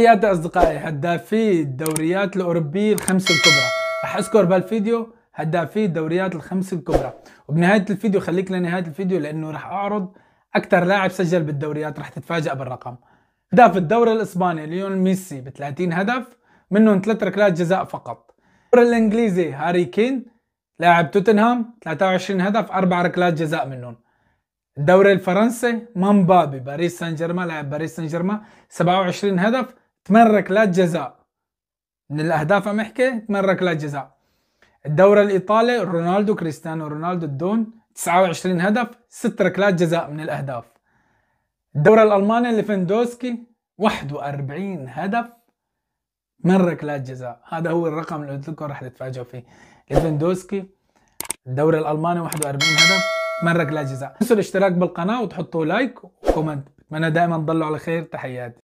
حياتي اصدقائي هدافي الدوريات الاوروبيه الخمس الكبرى راح اذكر بالفيديو هدافي الدوريات الخمس الكبرى وبنهايه الفيديو خليك لنهايه الفيديو لانه راح اعرض اكثر لاعب سجل بالدوريات راح تتفاجئ بالرقم هداف الدوري الاسباني ليون ميسي ب 30 هدف منهم ثلاث ركلات جزاء فقط الدوري الانجليزي هاري كين لاعب توتنهام 23 هدف اربع ركلات جزاء منهم الدوري الفرنسي مامبابي باريس سان جيرمان لاعب باريس سان جيرمان 27 هدف ثمان ركلات جزاء من الاهداف عم احكي ثمان ركلات جزاء الدوري الايطالي رونالدو كريستيانو رونالدو الدون 29 هدف ست ركلات جزاء من الاهداف الدوري الالماني ليفندوسكي 41 هدف من ركلات جزاء هذا هو الرقم اللي قلت لكم راح تتفاجئوا فيه ليفندوسكي الدوري الالماني 41 هدف من ركلات جزاء تنسوا الاشتراك بالقناه وتحطوا لايك وكومنت بتمنى دائما تضلوا على خير تحياتي